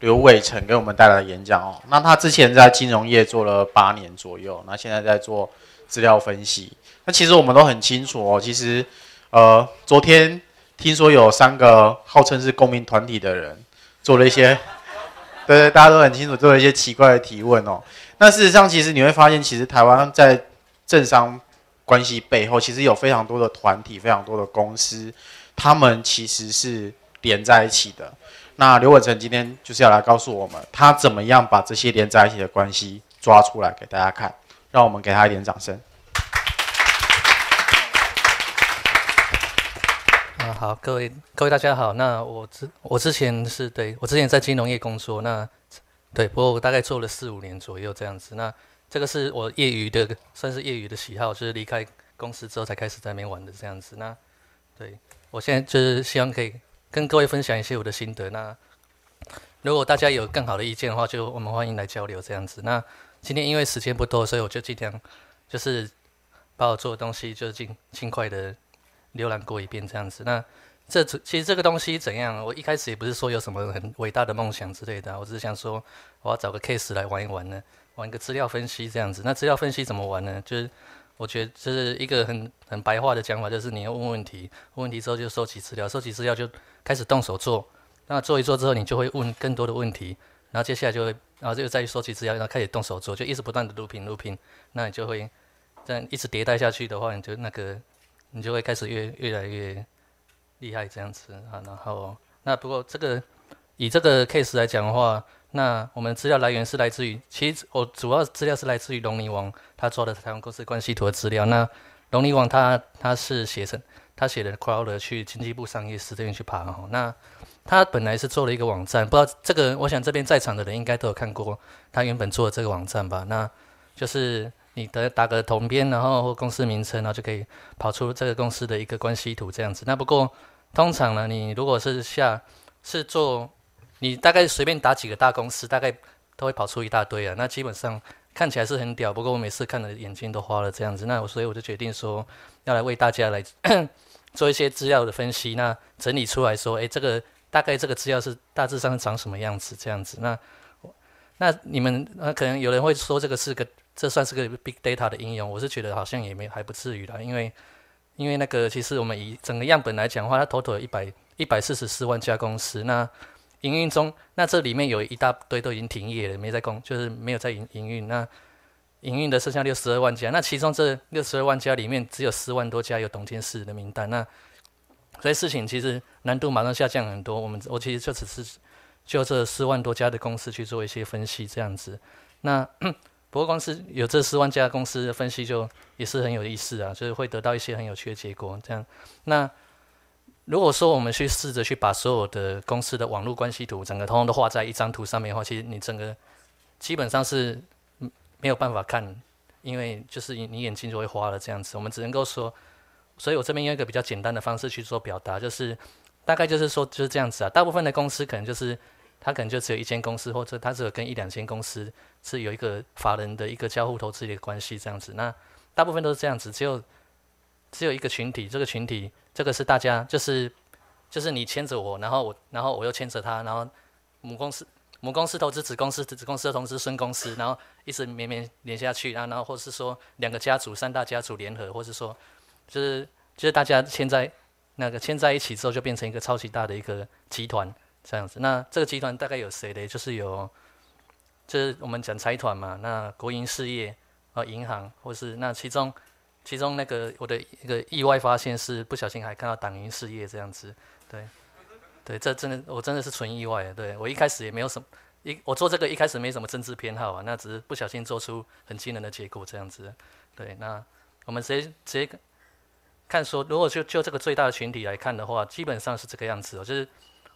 刘伟成给我们带来演讲哦。那他之前在金融业做了八年左右，那现在在做资料分析。那其实我们都很清楚哦。其实，呃，昨天听说有三个号称是公民团体的人做了一些，对对，大家都很清楚，做了一些奇怪的提问哦。那事实上，其实你会发现，其实台湾在政商。关系背后其实有非常多的团体、非常多的公司，他们其实是连在一起的。那刘伟成今天就是要来告诉我们，他怎么样把这些连在一起的关系抓出来给大家看，让我们给他一点掌声。嗯，好，各位各位大家好。那我之我之前是对我之前在金融业工作，那对，不过我大概做了四五年左右这样子。那这个是我业余的，算是业余的喜好，就是离开公司之后才开始在那边玩的这样子。那对我现在就是希望可以跟各位分享一些我的心得。那如果大家有更好的意见的话，就我们欢迎来交流这样子。那今天因为时间不多，所以我就尽量就是把我做的东西就尽尽快的浏览过一遍这样子。那这其实这个东西怎样？我一开始也不是说有什么很伟大的梦想之类的，我只是想说我要找个 case 来玩一玩呢。玩个资料分析这样子，那资料分析怎么玩呢？就是我觉得就是一个很很白话的讲法，就是你要问问题，问问题之后就收集资料，收集资料就开始动手做。那做一做之后，你就会问更多的问题，然后接下来就会然后就再去收集资料，然后开始动手做，就一直不断的录屏录屏。那你就会这样一直迭代下去的话，你就那个你就会开始越越来越厉害这样子啊。然后那不过这个以这个 case 来讲的话。那我们资料来源是来自于，其实我主要资料是来自于龙尼网，他做的台湾公司关系图的资料。那龙尼网他他是写成他写的 c r a w d e r 去经济部商业司这边去爬。那他本来是做了一个网站，不知道这个，我想这边在场的人应该都有看过他原本做的这个网站吧？那就是你的打个同编，然后或公司名称，然后就可以跑出这个公司的一个关系图这样子。那不过通常呢，你如果是下是做。你大概随便打几个大公司，大概都会跑出一大堆啊。那基本上看起来是很屌，不过我每次看的眼睛都花了这样子。那我所以我就决定说，要来为大家来 做一些资料的分析，那整理出来说，哎，这个大概这个资料是大致上长什么样子这样子。那那你们那可能有人会说这个是个这算是个 big data 的应用，我是觉得好像也没还不至于啦，因为因为那个其实我们以整个样本来讲话，它妥妥一百一百四十四万家公司那。营运中，那这里面有一大堆都已经停业了，没在供，就是没有在营营运。那营运的剩下六十二万家，那其中这六十二万家里面只有四万多家有董监事的名单。那所以事情其实难度马上下降很多。我们我其实就只是就这四万多家的公司去做一些分析，这样子。那 不过光是有这四万家公司的分析，就也是很有意思啊，就是会得到一些很有趣的结果。这样，那。如果说我们去试着去把所有的公司的网络关系图整个通通都画在一张图上面的话，其实你整个基本上是没有办法看，因为就是你你眼睛就会花了这样子。我们只能够说，所以我这边用一个比较简单的方式去做表达，就是大概就是说就是这样子啊。大部分的公司可能就是它可能就只有一间公司，或者它只有跟一两间公司是有一个法人的一个交互投资的关系这样子。那大部分都是这样子，只有。只有一个群体，这个群体，这个是大家，就是，就是你牵着我，然后我，然后我又牵着他，然后母公司，母公司投资子公司，子公司的同资孙公司，然后一直绵绵连下去，然后然后或是说两个家族、三大家族联合，或是说，就是就是大家牵在那个牵在一起之后，就变成一个超级大的一个集团这样子。那这个集团大概有谁的？就是有，就是我们讲财团嘛，那国营事业啊，银行，或是那其中。其中那个我的一个意外发现是，不小心还看到党营事业这样子，对，对，这真的我真的是纯意外对我一开始也没有什么一我做这个一开始没什么政治偏好啊，那只是不小心做出很惊人的结果这样子，对，那我们直接直接看书，如果就就这个最大的群体来看的话，基本上是这个样子，哦，就是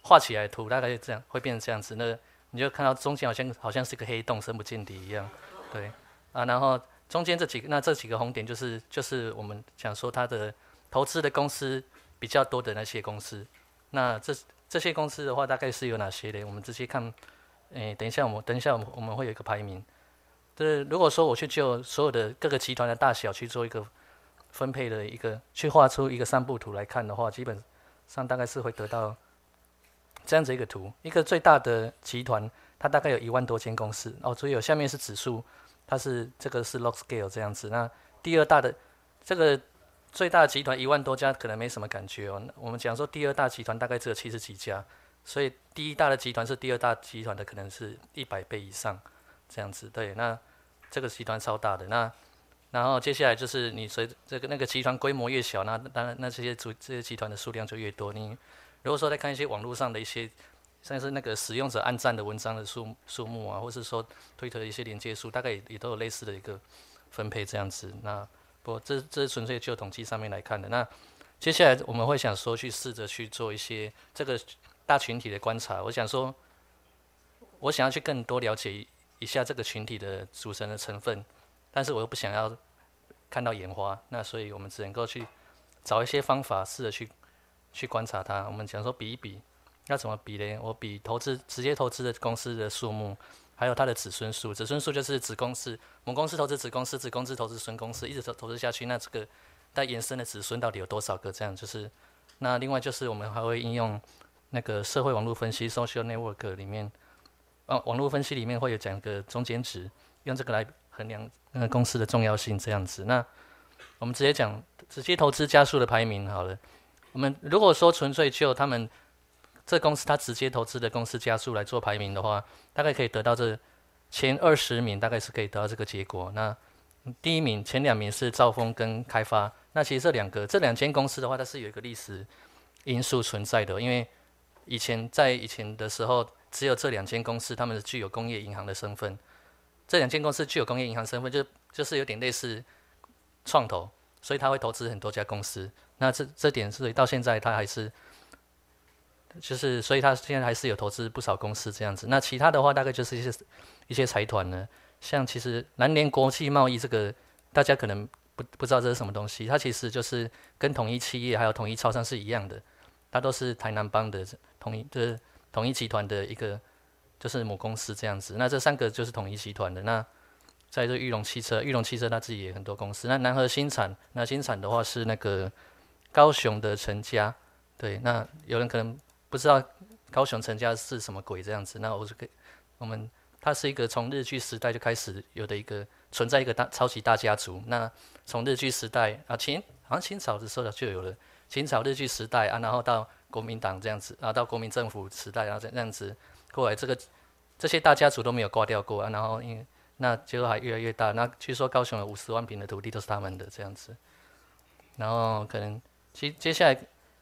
画起来图大概就这样会变成这样子，那你就看到中间好像好像是个黑洞，深不见底一样，对，啊，然后。中间这几个，那这几个红点就是就是我们讲说它的投资的公司比较多的那些公司。那这这些公司的话，大概是有哪些呢？我们直接看，哎，等一下，我们等一下，我们会有一个排名。就是如果说我去就所有的各个集团的大小去做一个分配的一个，去画出一个三部图来看的话，基本上大概是会得到这样子一个图。一个最大的集团，它大概有一万多间公司哦。所以有下面是指数。它是这个是 log scale 这样子，那第二大的这个最大的集团一万多家可能没什么感觉哦。我们讲说第二大集团大概只有七十几家，所以第一大的集团是第二大集团的可能是一百倍以上这样子。对，那这个集团超大的。那然后接下来就是你随这个那个集团规模越小，那当然那这些组这些集团的数量就越多。你如果说再看一些网络上的一些。像是那个使用者按赞的文章的数数目啊，或是说推特的一些连接数，大概也也都有类似的一个分配这样子。那不过这这纯粹就统计上面来看的。那接下来我们会想说去试着去做一些这个大群体的观察。我想说，我想要去更多了解一下这个群体的组成的成分，但是我又不想要看到眼花。那所以我们只能够去找一些方法，试着去去观察它。我们想说比一比。那怎么比呢？我比投资直接投资的公司的数目，还有它的子孙数。子孙数就是子公司，母公司投资子公司，子公司投资孙公司，一直投投资下去，那这个带延伸的子孙到底有多少个？这样就是那另外就是我们还会应用那个社会网络分析 （social network） 里面，啊，网络分析里面会有讲一个中间值，用这个来衡量那个公司的重要性。这样子，那我们直接讲直接投资加速的排名好了。我们如果说纯粹就他们。这公司它直接投资的公司加速来做排名的话，大概可以得到这前二十名，大概是可以得到这个结果。那第一名、前两名是兆丰跟开发。那其实这两个这两间公司的话，它是有一个历史因素存在的，因为以前在以前的时候，只有这两间公司它们具有工业银行的身份。这两间公司具有工业银行身份，就就是有点类似创投，所以他会投资很多家公司。那这这点所以到现在他还是。就是，所以他现在还是有投资不少公司这样子。那其他的话，大概就是一些一些财团呢。像其实南联国际贸易这个，大家可能不不知道这是什么东西。它其实就是跟统一企业还有统一超商是一样的，它都是台南帮的统一，就是统一集团的一个就是母公司这样子。那这三个就是统一集团的。那在这玉龙汽车，玉龙汽车他自己也很多公司。那南河新产，那新产的话是那个高雄的陈家。对，那有人可能。不知道高雄陈家是什么鬼这样子？那我可以，我们，他是一个从日据时代就开始有的一个存在一个大超级大家族。那从日据时代啊，清好像清朝的时候就有了，清朝日据时代啊，然后到国民党这样子啊，到国民政府时代啊这样子过来，这个这些大家族都没有挂掉过啊。然后因那最后还越来越大。那据说高雄有五十万平的土地都是他们的这样子。然后可能其接下来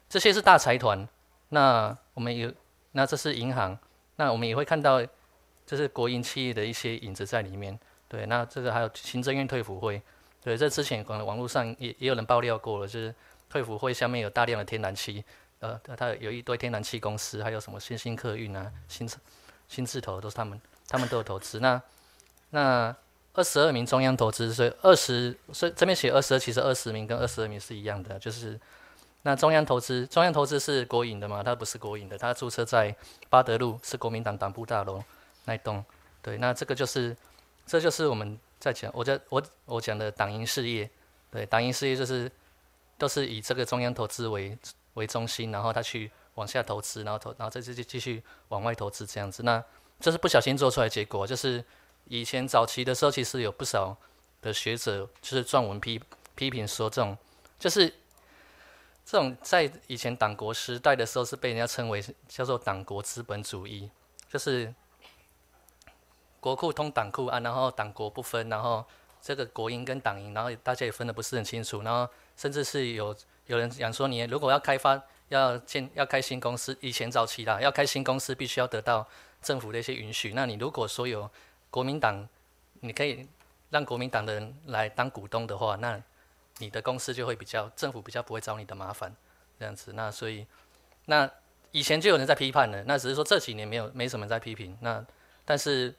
这些是大财团。那我们有，那这是银行，那我们也会看到，这是国营企业的一些影子在里面。对，那这个还有行政院退辅会，对，这之前可能网络上也也有人爆料过了，就是退辅会下面有大量的天然气，呃，它有一堆天然气公司，还有什么新兴客运啊、新新字头都是他们，他们都有投资。那那二十二名中央投资，所以二十，所以这边写二十二，其实二十名跟二十二名是一样的，就是。那中央投资，中央投资是国营的嘛？它不是国营的，它注册在八德路，是国民党党部大楼那一栋。对，那这个就是，这就是我们在讲，我我我讲的党营事业。对，党营事业就是都是以这个中央投资为为中心，然后他去往下投资，然后投，然后再继续继续往外投资这样子。那这是不小心做出来结果，就是以前早期的时候，其实有不少的学者就是撰文批批评说这种，就是。这种在以前党国时代的时候，是被人家称为叫做党国资本主义，就是国库通党库啊，然后党国不分，然后这个国营跟党营，然后大家也分得不是很清楚，然后甚至是有有人讲说，你如果要开发、要建、要开新公司，以前早期啦，要开新公司必须要得到政府的一些允许，那你如果说有国民党，你可以让国民党的人来当股东的话，那。你的公司就会比较，政府比较不会找你的麻烦，这样子。那所以，那以前就有人在批判了。那只是说这几年没有没什么在批评。那但是，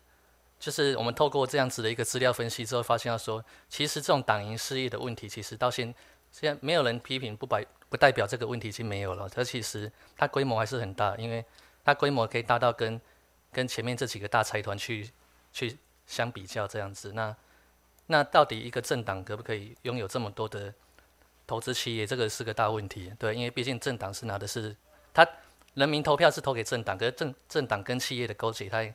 就是我们透过这样子的一个资料分析之后，发现要说，其实这种党营事业的问题，其实到现现没有人批评，不白不代表这个问题已经没有了。它其实它规模还是很大，因为它规模可以大到跟跟前面这几个大财团去去相比较这样子。那那到底一个政党可不可以拥有这么多的投资企业？这个是个大问题，对，因为毕竟政党是拿的是他人民投票是投给政党，可是政政党跟企业的勾结，太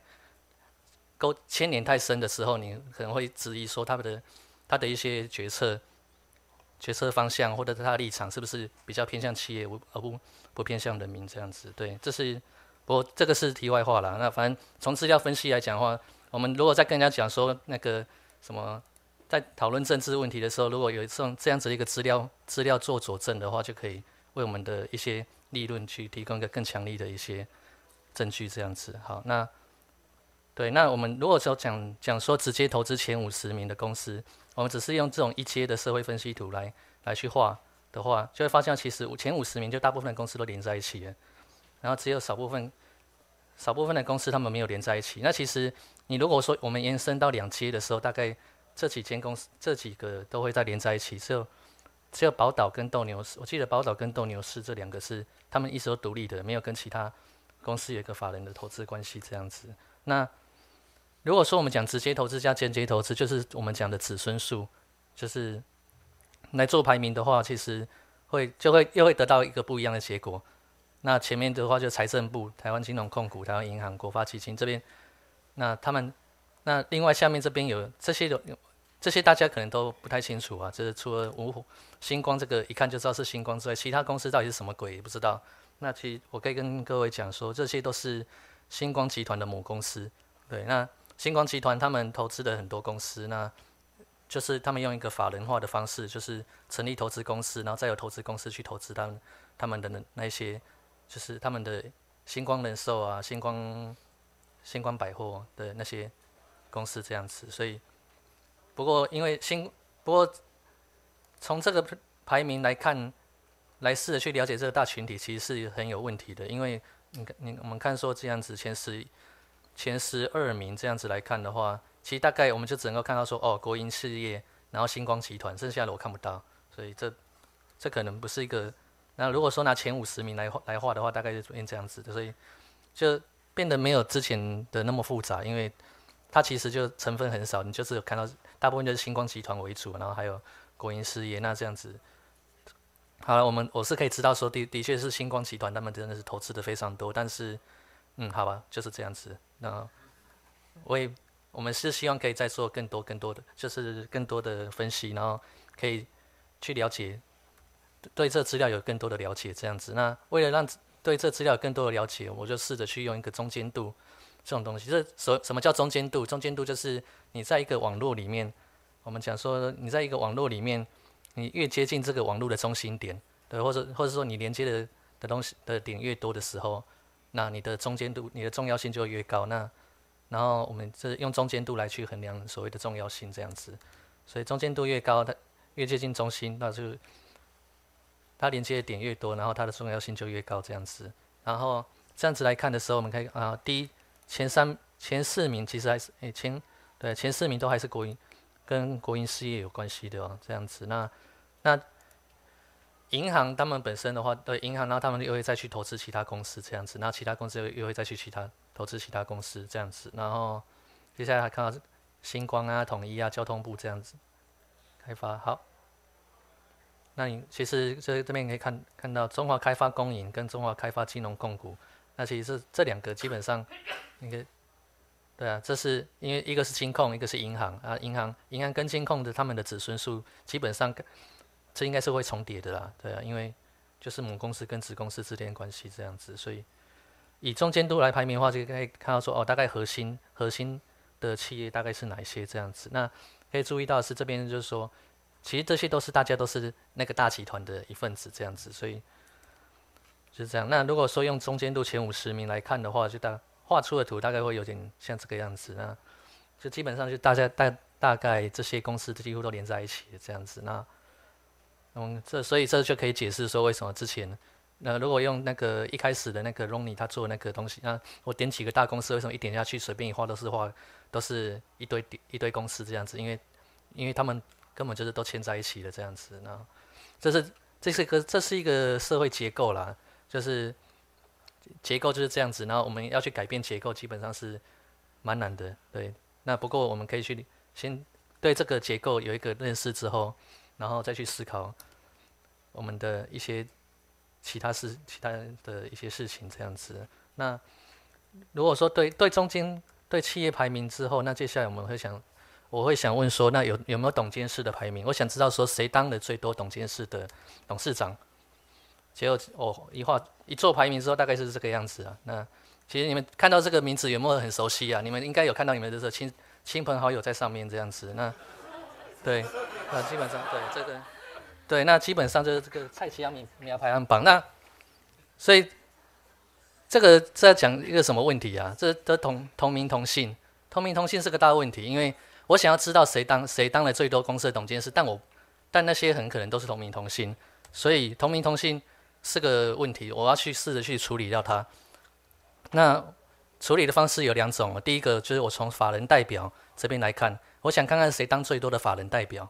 勾牵连太深的时候，你可能会质疑说，他们的他的一些决策决策方向或者是他的立场是不是比较偏向企业，而不不偏向人民这样子，对，这是不过这个是题外话了。那反正从资料分析来讲的话，我们如果再跟人家讲说那个什么。在讨论政治问题的时候，如果有这种这样子一个资料资料做佐证的话，就可以为我们的一些立论去提供一个更强力的一些证据。这样子，好，那对，那我们如果说讲讲说直接投资前五十名的公司，我们只是用这种一阶的社会分析图来来去画的话，就会发现其实前五十名就大部分的公司都连在一起了，然后只有少部分少部分的公司他们没有连在一起。那其实你如果说我们延伸到两阶的时候，大概这几间公司这几个都会在连在一起，只有只有宝岛跟斗牛士。我记得宝岛跟斗牛士这两个是他们一直都独立的，没有跟其他公司有一个法人的投资关系这样子。那如果说我们讲直接投资加间接投资，就是我们讲的子孙数，就是来做排名的话，其实会就会又会得到一个不一样的结果。那前面的话就财政部、台湾金融控股、台湾银行、国发基金这边，那他们。那另外下面这边有这些有这些大家可能都不太清楚啊。就是除了五虎星光这个一看就知道是星光之外，其他公司到底是什么鬼也不知道。那其实我可以跟各位讲说，这些都是星光集团的母公司。对，那星光集团他们投资的很多公司，那就是他们用一个法人化的方式，就是成立投资公司，然后再由投资公司去投资他们他们的那那些，就是他们的星光人寿啊、星光星光百货的那些。公司这样子，所以不过因为新不过从这个排名来看，来试着去了解这个大群体其实是很有问题的。因为你看，你我们看说这样子前十前十二名这样子来看的话，其实大概我们就只能够看到说哦，国营事业，然后星光集团，剩下的我看不到。所以这这可能不是一个。那如果说拿前五十名来来画的话，大概就出现这样子的，所以就变得没有之前的那么复杂，因为。它其实就成分很少，你就是看到大部分就是星光集团为主，然后还有国营事业。那这样子，好了，我们我是可以知道说的的确是星光集团他们真的是投资的非常多，但是，嗯，好吧，就是这样子。那我也我们是希望可以再做更多更多的，就是更多的分析，然后可以去了解对这资料有更多的了解这样子。那为了让对这资料更多的了解，我就试着去用一个中间度。这种东西，这所什么叫中间度？中间度就是你在一个网络里面，我们讲说你在一个网络里面，你越接近这个网络的中心点，对，或者或者说你连接的的东西的点越多的时候，那你的中间度，你的重要性就越高。那然后我们这用中间度来去衡量所谓的重要性，这样子。所以中间度越高，它越接近中心，那就它连接的点越多，然后它的重要性就越高，这样子。然后这样子来看的时候，我们可以啊，第一。前三、前四名其实还是诶前对前四名都还是国营，跟国营事业有关系的哦，这样子。那那银行他们本身的话，对银行，然后他们又会再去投资其他公司，这样子。那其他公司又又会再去其他投资其他公司，这样子。然后接下来还看到星光啊、统一啊、交通部这样子开发好。那你其实这这边可以看看到中华开发公营跟中华开发金融控股。那其实这两个基本上，应该，对啊，这是因为一个是金控，一个是银行啊。银行、银行跟金控的他们的子孙数基本上，这应该是会重叠的啦，对啊，因为就是母公司跟子公司之间的关系这样子，所以以中监督来排名的话，就可以看到说哦，大概核心核心的企业大概是哪一些这样子。那可以注意到是这边就是说，其实这些都是大家都是那个大集团的一份子这样子，所以。就是这样。那如果说用中间度前五十名来看的话，就大画出的图大概会有点像这个样子啊。就基本上就大家大大概这些公司几乎都连在一起这样子。那，嗯，这所以这就可以解释说为什么之前，那如果用那个一开始的那个 Ronnie 他做那个东西，那我点几个大公司，为什么一点下去随便一画都是画都是一堆一堆公司这样子？因为因为他们根本就是都牵在一起的这样子。那这是这是个这是一个社会结构啦。就是结构就是这样子，然后我们要去改变结构，基本上是蛮难的。对，那不过我们可以去先对这个结构有一个认识之后，然后再去思考我们的一些其他事、其他的一些事情这样子。那如果说对对中间对企业排名之后，那接下来我们会想，我会想问说，那有有没有董监事的排名？我想知道说谁当的最多董监事的董事长。结果我一画一做排名之后，大概是这个样子啊。那其实你们看到这个名字有没有很熟悉啊？你们应该有看到你们的这个亲亲朋好友在上面这样子。那对，那基本上对这个，对，那基本上就是这个蔡奇阳名名牌排行榜。那所以这个在讲一个什么问题啊？这的同同名同姓，同名同姓是个大问题。因为我想要知道谁当谁当了最多公司的董事，但我但那些很可能都是同名同姓，所以同名同姓。是个问题，我要去试着去处理掉它。那处理的方式有两种，第一个就是我从法人代表这边来看，我想看看谁当最多的法人代表。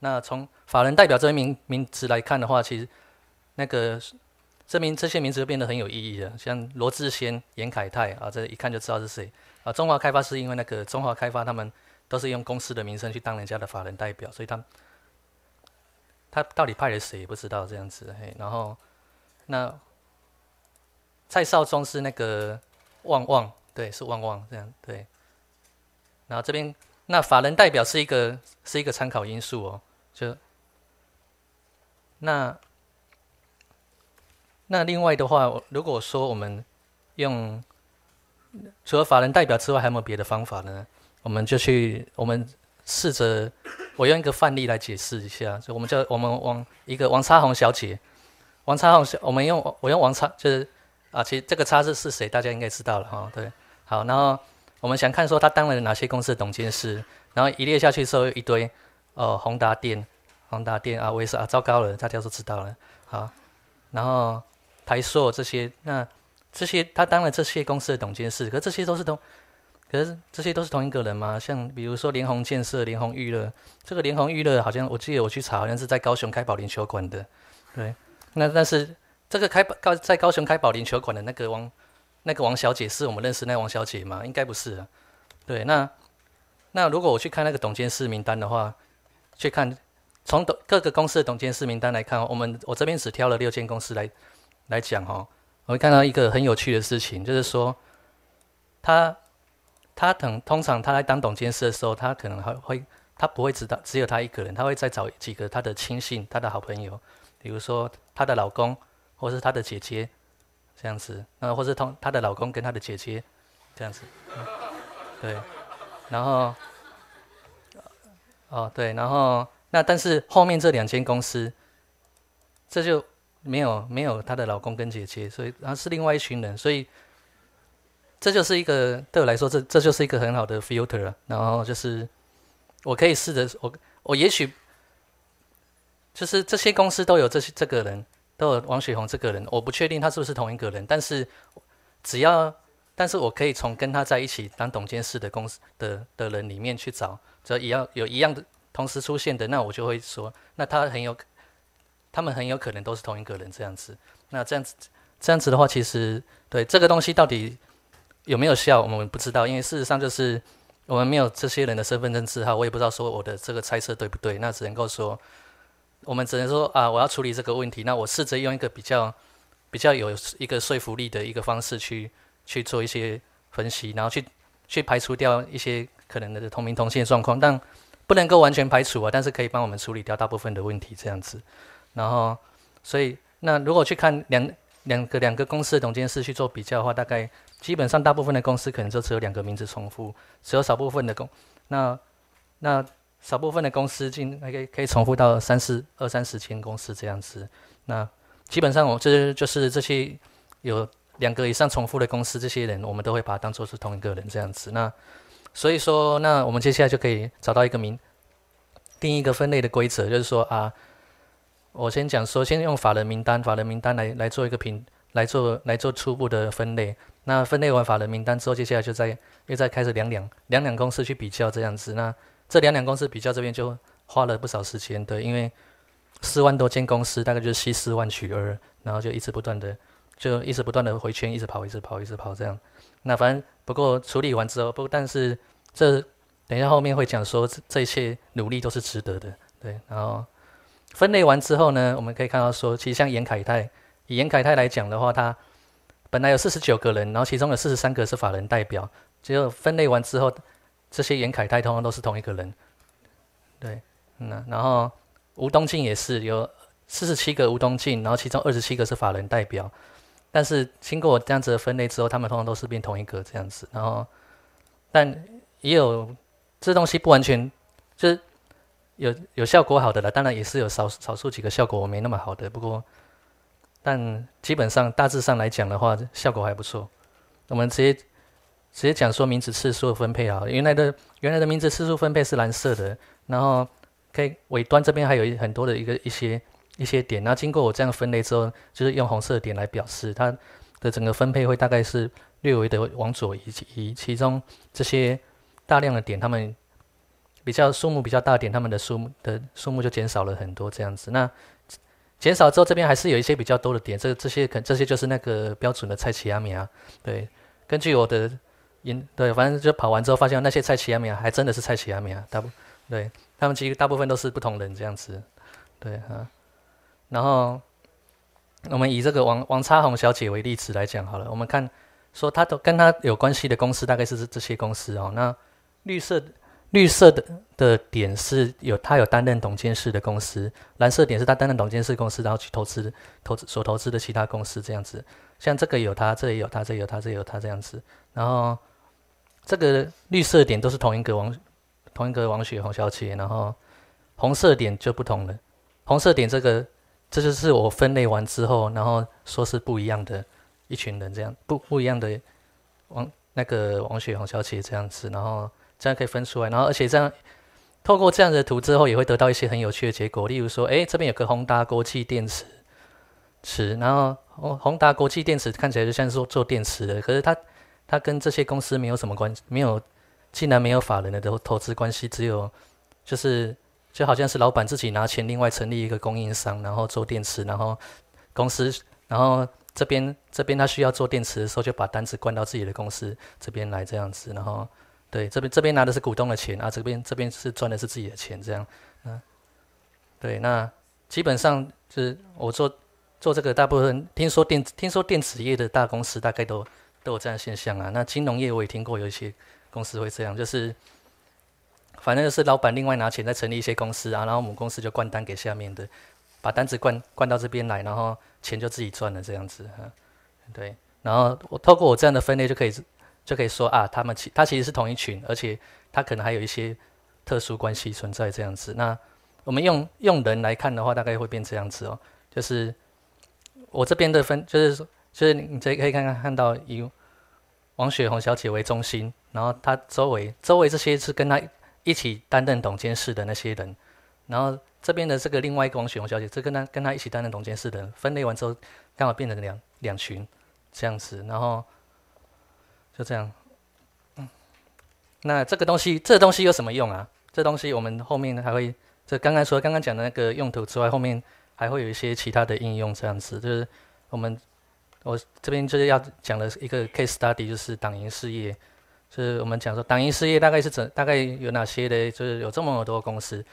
那从法人代表这名名词来看的话，其实那个证明这些名词变得很有意义了。像罗志先、严凯泰啊，这一看就知道是谁啊。中华开发是因为那个中华开发他们都是用公司的名称去当人家的法人代表，所以他他到底派了谁不知道这样子嘿，然后。那蔡少忠是那个旺旺，对，是旺旺这样，对。然后这边那法人代表是一个是一个参考因素哦，就那那另外的话，如果说我们用除了法人代表之外，还有没有别的方法呢？我们就去我们试着，我用一个范例来解释一下，就我们叫我们王一个王莎红小姐。王差号是，我们用我用王差就是啊，其实这个差是是谁，大家应该知道了哈。对，好，然后我们想看说他当了哪些公司的董监事，然后一列下去时候一堆，哦，宏达电、宏达电啊，威盛啊，糟糕了，大家都知道了。好，然后台硕这些，那这些他当了这些公司的董监事，可这些都是同，可是这些都是同一个人吗？像比如说联红建设、联红娱乐，这个联红娱乐好像我记得我去查，好像是在高雄开保龄球馆的，对。那但是这个开高在高雄开保龄球馆的那个王，那个王小姐是我们认识那王小姐吗？应该不是啊。对，那那如果我去看那个董监事名单的话，去看从各各个公司的董监事名单来看，我们我这边只挑了六间公司来来讲哦。我会看到一个很有趣的事情，就是说他他等通常他来当董监事的时候，他可能还会他不会只到只有他一个人，他会再找几个他的亲信、他的好朋友。比如说她的老公，或是她的姐姐，这样子，那或是同她的老公跟她的姐姐，这样子，对，然后，哦对，然后那但是后面这两间公司，这就没有没有她的老公跟姐姐，所以然后是另外一群人，所以这就是一个对我来说，这这就是一个很好的 filter，然后就是我可以试着，我我也许。就是这些公司都有这些这个人，都有王雪红这个人，我不确定他是不是同一个人，但是只要但是我可以从跟他在一起当董监事的公司的的人里面去找，只要一样有一样的同时出现的，那我就会说，那他很有他们很有可能都是同一个人这样子。那这样子这样子的话，其实对这个东西到底有没有效，我们不知道，因为事实上就是我们没有这些人的身份证字号，我也不知道说我的这个猜测对不对，那只能够说。我们只能说啊，我要处理这个问题，那我试着用一个比较比较有一个说服力的一个方式去去做一些分析，然后去去排除掉一些可能的同名同姓的状况，但不能够完全排除啊，但是可以帮我们处理掉大部分的问题这样子。然后，所以那如果去看两两个两个公司的董事去做比较的话，大概基本上大部分的公司可能就只有两个名字重复，只有少部分的公那那。少部分的公司进，可以可以重复到三四二三十间公司这样子。那基本上我这就是这些有两个以上重复的公司，这些人我们都会把它当做是同一个人这样子。那所以说，那我们接下来就可以找到一个名，定一个分类的规则，就是说啊，我先讲说，先用法人名单，法人名单来来做一个评，来做来做初步的分类。那分类完法人名单之后，接下来就在又再开始两两两两公司去比较这样子。那这两两公司比较这边就花了不少时间，对，因为四万多间公司，大概就是吸四万取而，然后就一直不断的，就一直不断的回圈，一直跑，一直跑，一直跑这样。那反正不过处理完之后，不但是这，等一下后面会讲说这一切努力都是值得的，对。然后分类完之后呢，我们可以看到说，其实像严凯泰，以严凯泰来讲的话，他本来有四十九个人，然后其中有四十三个是法人代表，结果分类完之后。这些严恺泰通常都是同一个人，对，嗯，然后吴东进也是有四十七个吴东进，然后其中二十七个是法人代表，但是经过我这样子的分类之后，他们通常都是变同一个这样子，然后但也有这东西不完全，就是有有效果好的了，当然也是有少少数几个效果我没那么好的，不过但基本上大致上来讲的话，效果还不错，我们直接。直接讲说名字次数分配啊，原来的原来的名字次数分配是蓝色的，然后，可以尾端这边还有一很多的一个一些一些点，那经过我这样分类之后，就是用红色的点来表示，它的整个分配会大概是略微的往左移，移，其中这些大量的点，它们比较数目比较大点，它们的数目的数目就减少了很多这样子，那减少之后这边还是有一些比较多的点，这这些可这些就是那个标准的菜奇亚米啊，对，根据我的。因对，反正就跑完之后，发现那些菜企安民啊，还真的是菜企安民啊，大部对，他们其实大部分都是不同人这样子，对哈。然后我们以这个王王差红小姐为例子来讲好了，我们看说她都跟她有关系的公司大概是这些公司哦。那绿色绿色的的点是有她有担任董监事的公司，蓝色点是她担任董监事公司，然后去投资投资所投资的其他公司这样子。像这个有她，这也有她，这有她，这有她这样子，然后。这个绿色点都是同一个王，同一个王雪红小姐。然后红色点就不同了。红色点这个，这就是我分类完之后，然后说是不一样的一群人这样，不不一样的王那个王雪红小姐这样子，然后这样可以分出来。然后而且这样透过这样的图之后，也会得到一些很有趣的结果。例如说，哎，这边有个宏达国际电池，池。然后宏宏达国际电池看起来就像是做电池的，可是它。他跟这些公司没有什么关系，没有，竟然没有法人的投投资关系，只有就是就好像是老板自己拿钱，另外成立一个供应商，然后做电池，然后公司，然后这边这边他需要做电池的时候，就把单子灌到自己的公司这边来这样子，然后对这边这边拿的是股东的钱啊，这边这边是赚的是自己的钱这样，嗯，对，那基本上就是我做做这个，大部分听说电听说电子业的大公司大概都。都有这样现象啊。那金融业我也听过，有一些公司会这样，就是反正就是老板另外拿钱再成立一些公司啊，然后我们公司就灌单给下面的，把单子灌灌到这边来，然后钱就自己赚了这样子哈。对，然后我透过我这样的分类就可以就可以说啊，他们其他其实是同一群，而且他可能还有一些特殊关系存在这样子。那我们用用人来看的话，大概会变这样子哦，就是我这边的分就是说。就是你这可以看看看到以王雪红小姐为中心，然后她周围周围这些是跟她一起担任总监事的那些人，然后这边的这个另外一个王雪红小姐，这跟她跟她一起担任总监事的人分类完之后，刚好变成两两群这样子，然后就这样。那这个东西，这东西有什么用啊？这东西我们后面还会，这刚刚说刚刚讲的那个用途之外，后面还会有一些其他的应用，这样子就是我们。我这边就是要讲的一个 case study 就是党营事业，就是我们讲说党营事业大概是怎，大概有哪些的，就是有这么多公司，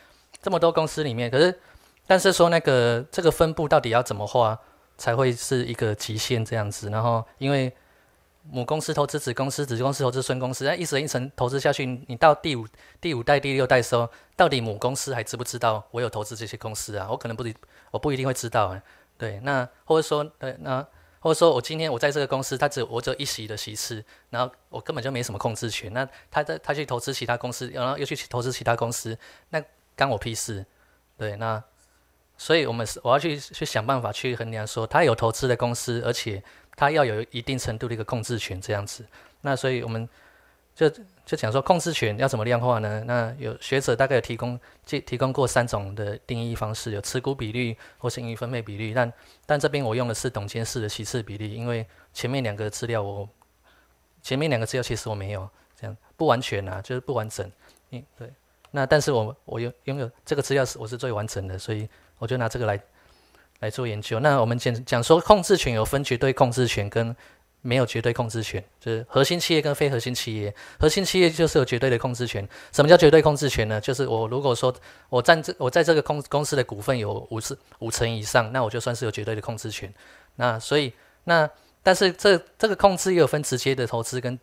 这么多公司里面，可是，但是说那个这个分布到底要怎么画才会是一个极限这样子？然后因为母公司投资子公司，子公司投资孙公司，那一层一层投资下去，你到第五第五代、第六代时候，到底母公司还知不知道我有投资这些公司啊？我可能不我不一定会知道，对，那或者说对那。或者说我今天我在这个公司，他只我只一席的席次，然后我根本就没什么控制权。那他在他去投资其他公司，然后又去投资其他公司，那干我屁事？对，那所以我们是我要去去想办法去衡量，说他有投资的公司，而且他要有一定程度的一个控制权这样子。那所以我们就。就讲说控制权要怎么量化呢？那有学者大概有提供提提供过三种的定义方式，有持股比率或是盈余分配比率，但但这边我用的是董监事的其次比例，因为前面两个资料我前面两个资料其实我没有这样不完全啊，就是不完整。嗯，对。那但是我我拥拥有这个资料是我是最完整的，所以我就拿这个来来做研究。那我们讲讲说控制权有分局对控制权跟。没有绝对控制权，就是核心企业跟非核心企业。核心企业就是有绝对的控制权。什么叫绝对控制权呢？就是我如果说我占这我在这个公公司的股份有五十五成以上，那我就算是有绝对的控制权。那所以那但是这这个控制也有分直接的投资跟，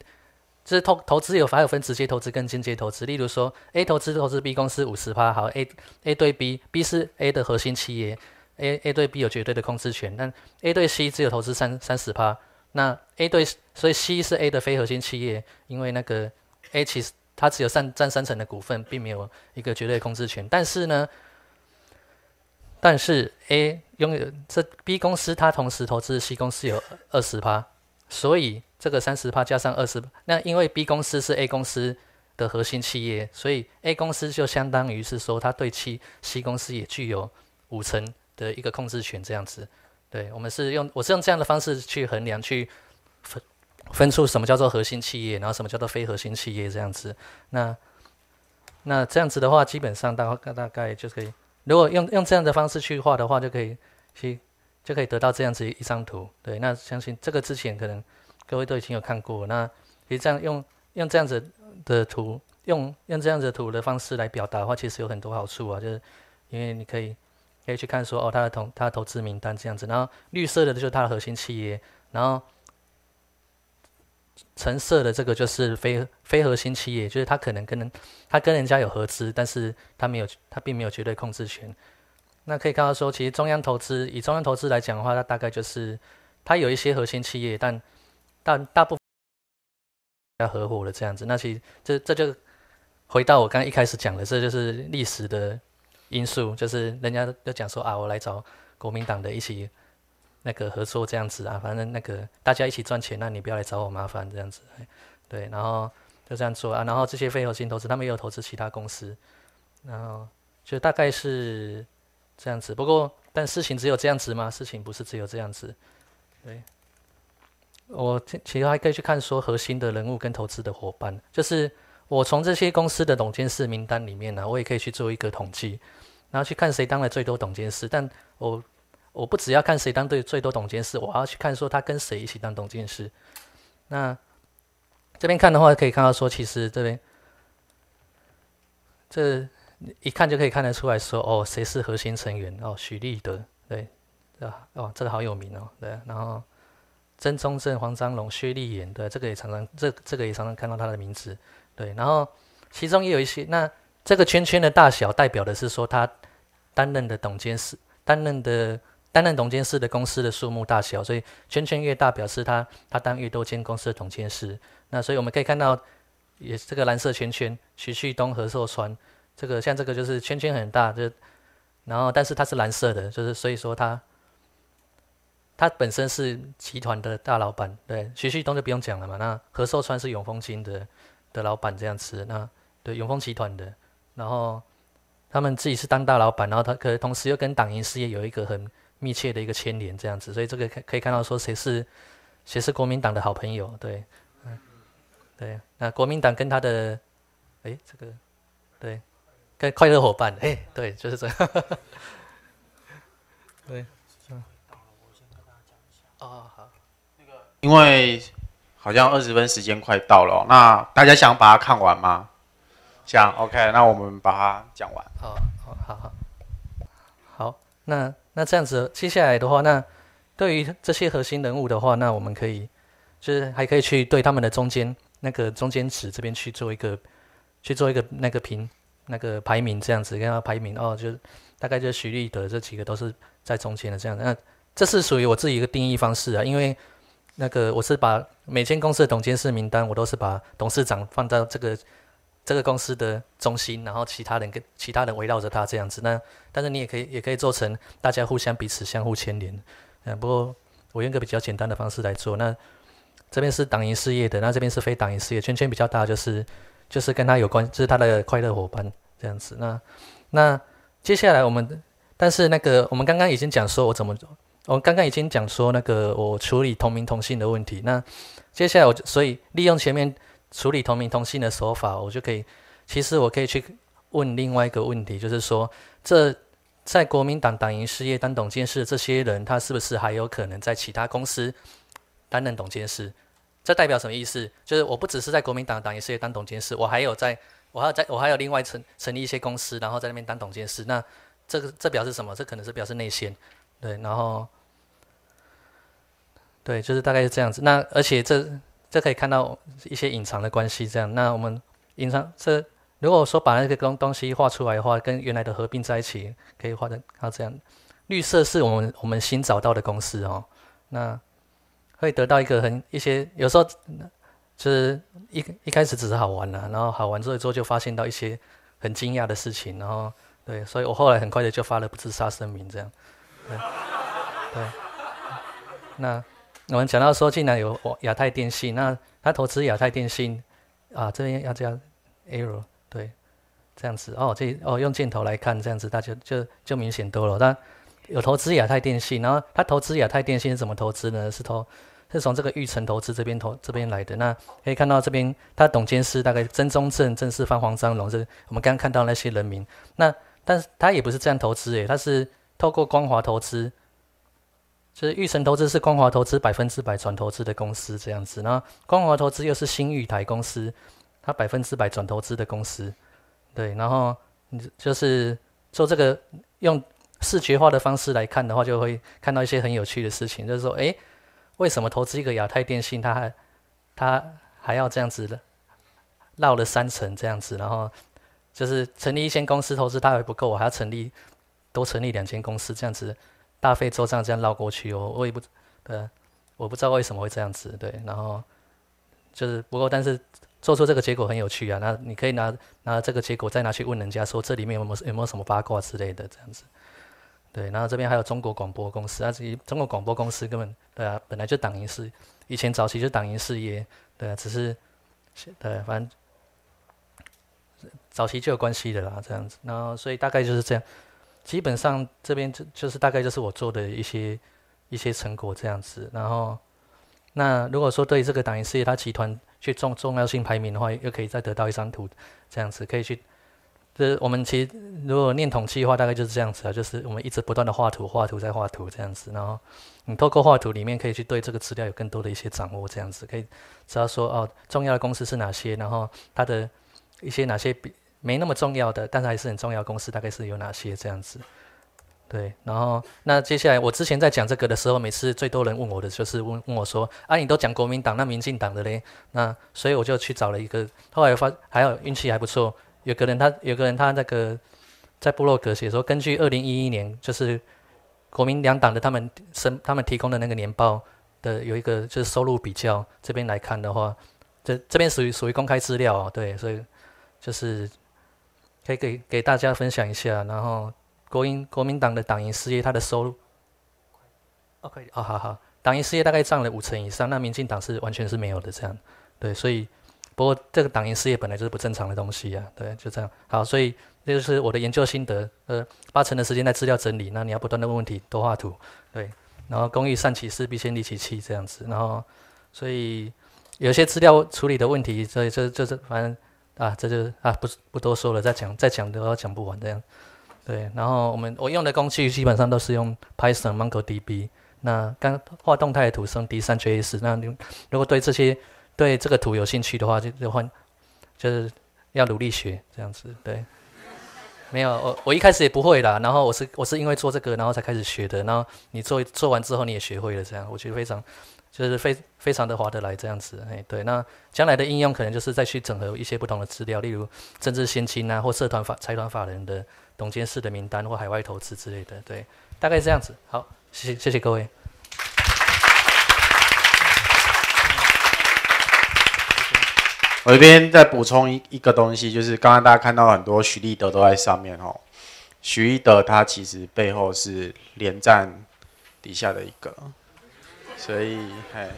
就是投投资有法有分直接投资跟间接投资。例如说 A 投资投资 B 公司五十趴，好 A A 对 B B 是 A 的核心企业，A A 对 B 有绝对的控制权，但 A 对 C 只有投资三三十趴。那 A 对，所以 C 是 A 的非核心企业，因为那个 A 其实它只有占占三成的股份，并没有一个绝对控制权。但是呢，但是 A 拥有这 B 公司，它同时投资 C 公司有二十趴，所以这个三十趴加上二十，那因为 B 公司是 A 公司的核心企业，所以 A 公司就相当于是说它对 C 公司也具有五成的一个控制权，这样子。对我们是用，我是用这样的方式去衡量，去分分出什么叫做核心企业，然后什么叫做非核心企业这样子。那那这样子的话，基本上大大概就可以。如果用用这样的方式去画的话，就可以去就可以得到这样子一张图。对，那相信这个之前可能各位都已经有看过。那其实这样用用这样子的图，用用这样子图的方式来表达的话，其实有很多好处啊，就是因为你可以。可以去看说哦，他的投他的投资名单这样子，然后绿色的就他的核心企业，然后橙色的这个就是非非核心企业，就是他可能跟人他跟人家有合资，但是他没有他并没有绝对控制权。那可以看到说，其实中央投资以中央投资来讲的话，它大概就是它有一些核心企业，但但大部分要合伙的这样子。那其实这这就回到我刚刚一开始讲的，这就是历史的。因素就是人家都讲说啊，我来找国民党的一起那个合作这样子啊，反正那个大家一起赚钱，那你不要来找我麻烦这样子，对，然后就这样做啊，然后这些非核心投资他们也有投资其他公司，然后就大概是这样子，不过但事情只有这样子吗？事情不是只有这样子，对，我其实还可以去看说核心的人物跟投资的伙伴，就是。我从这些公司的董监事名单里面呢，我也可以去做一个统计，然后去看谁当了最多董监事。但我我不只要看谁当对最多董监事，我还要去看说他跟谁一起当董监事。那这边看的话，可以看到说，其实这边这一看就可以看得出来，说哦，谁是核心成员哦，许立德对，啊哦，这个好有名哦，对。然后曾中正、黄章龙、薛立言，对，这个也常常这这个也常常看到他的名字。对，然后其中也有一些，那这个圈圈的大小代表的是说他担任的董监事，担任的担任董监事的公司的数目大小，所以圈圈越大，表示他他担越多间公司的董监事。那所以我们可以看到，也这个蓝色圈圈，徐旭东和寿川，这个像这个就是圈圈很大，就然后但是它是蓝色的，就是所以说他他本身是集团的大老板，对，徐旭东就不用讲了嘛，那何寿川是永丰金的。的老板这样吃，那对永丰集团的，然后他们自己是当大老板，然后他可同时又跟党营事业有一个很密切的一个牵连，这样子，所以这个可以看到说谁是谁是国民党的好朋友，对，嗯，对，那国民党跟他的，哎，这个，对，跟快乐伙伴，哎，对，就是这样，对，嗯，哦，好，那个，因为。好像二十分时间快到了，那大家想把它看完吗？想，OK，那我们把它讲完。好，好，好，好，好，那那这样子，接下来的话，那对于这些核心人物的话，那我们可以就是还可以去对他们的中间那个中间值这边去做一个去做一个那个评那个排名这样子，跟他排名哦，就是大概就徐立德这几个都是在中间的这样。那这是属于我自己一个定义方式啊，因为。那个我是把每间公司的董监事名单，我都是把董事长放到这个这个公司的中心，然后其他人跟其他人围绕着他这样子。那但是你也可以也可以做成大家互相彼此相互牵连。嗯，不过我用个比较简单的方式来做。那这边是党营事业的，那这边是非党营事业，圈圈比较大，就是就是跟他有关，就是他的快乐伙伴这样子。那那接下来我们，但是那个我们刚刚已经讲说我怎么。我刚刚已经讲说那个我处理同名同姓的问题，那接下来我就所以利用前面处理同名同姓的手法，我就可以，其实我可以去问另外一个问题，就是说这在国民党党营事业当董监事这些人，他是不是还有可能在其他公司担任董监事？这代表什么意思？就是我不只是在国民党党营事业当董监事，我还有在，我还有在，我还有另外成成立一些公司，然后在那边当董监事。那这个这表示什么？这可能是表示内线，对，然后。对，就是大概是这样子。那而且这这可以看到一些隐藏的关系，这样。那我们隐藏这，如果说把那个东东西画出来的话，跟原来的合并在一起，可以画成它这样。绿色是我们我们新找到的公式哦。那会得到一个很一些，有时候就是一一开始只是好玩了，然后好玩之后之后就发现到一些很惊讶的事情，然后对，所以我后来很快的就发了不自杀声明这样。对对，那。我们讲到说，竟然有亚太电信，那他投资亚太电信，啊，这边要加 Arrow，对，这样子哦，这哦用箭头来看，这样子大家就就明显多了。他有投资亚太电信，然后他投资亚太电信是怎么投资呢？是投是从这个玉成投资这边投这边来的。那可以看到这边他董监事大概曾宗正、郑世芳、黄章龙，这我们刚刚看到那些人名。那但是他也不是这样投资诶，他是透过光华投资。就是玉成投资是光华投资百分之百转投资的公司这样子，那光华投资又是新玉台公司，它百分之百转投资的公司，对，然后你就是做这个用视觉化的方式来看的话，就会看到一些很有趣的事情，就是说，哎，为什么投资一个亚太电信，它还它还要这样子的绕了三层这样子，然后就是成立一间公司投资它还不够，我还要成立多成立两间公司这样子。大费周章这样绕过去哦，我也不对，我不知道为什么会这样子，对，然后就是不过，但是做出这个结果很有趣啊。那你可以拿拿这个结果再拿去问人家，说这里面有没有有没有什么八卦之类的这样子。对，然后这边还有中国广播公司，啊，中国广播公司根本对啊，本来就党营事，以前早期就党营事业，对，只是对，反正早期就有关系的啦，这样子。然后所以大概就是这样。基本上这边就就是大概就是我做的一些一些成果这样子，然后那如果说对这个打印事业它集团去重重要性排名的话，又可以再得到一张图这样子，可以去这我们其实如果念统计的话，大概就是这样子啊，就是我们一直不断的画图、画图再画图这样子，然后你透过画图里面可以去对这个资料有更多的一些掌握这样子，可以知道说哦重要的公司是哪些，然后它的一些哪些比。没那么重要的，但是还是很重要。公司大概是有哪些这样子？对，然后那接下来我之前在讲这个的时候，每次最多人问我的就是问问我说：啊，你都讲国民党，那民进党的嘞？那所以我就去找了一个，后来发还有运气还不错，有个人他有个人他那个在部落格写说，根据二零一一年就是国民两党的他们申他们提供的那个年报的有一个就是收入比较，这边来看的话，这这边属于属于公开资料啊，对，所以就是。可以给给大家分享一下，然后国营国民党的党营事业，它的收入，哦可以，好好好，党营事业大概占了五成以上，那民进党是完全是没有的这样，对，所以不过这个党营事业本来就是不正常的东西啊，对，就这样，好，所以这就是我的研究心得，呃，八成的时间在资料整理，那你要不断的问问题，多画图，对，然后工欲善其事，必先利其器这样子，然后所以有些资料处理的问题，所以这这这反正。啊，这就啊，不不多说了，再讲再讲都要讲不完这样，对。然后我们我用的工具基本上都是用 Python、MongoDB。那刚画动态图升 D3.js，那如果对这些对这个图有兴趣的话，就换就是要努力学这样子。对，没有我我一开始也不会啦。然后我是我是因为做这个，然后才开始学的。然后你做做完之后你也学会了这样，我觉得非常。就是非非常的划得来这样子，哎，对，那将来的应用可能就是再去整合一些不同的资料，例如政治先亲啊，或社团法财团法人的董监事的名单，或海外投资之类的，对，大概这样子。好，谢谢谢谢各位。我这边再补充一一个东西，就是刚刚大家看到很多徐立德都在上面哦，徐立德他其实背后是连战底下的一个。所以，哎，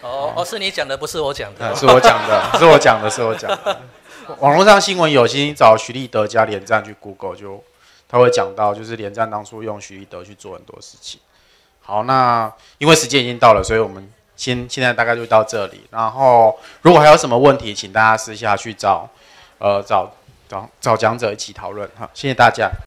哦，哦，是你讲的，不是我讲的，是我讲的，是我讲的，是我讲的。网络上新闻有，先找徐立德加连战去 Google，就他会讲到，就是连战当初用徐立德去做很多事情。好，那因为时间已经到了，所以我们先现在大概就到这里。然后，如果还有什么问题，请大家私下去找，呃，找找找讲者一起讨论哈。谢谢大家。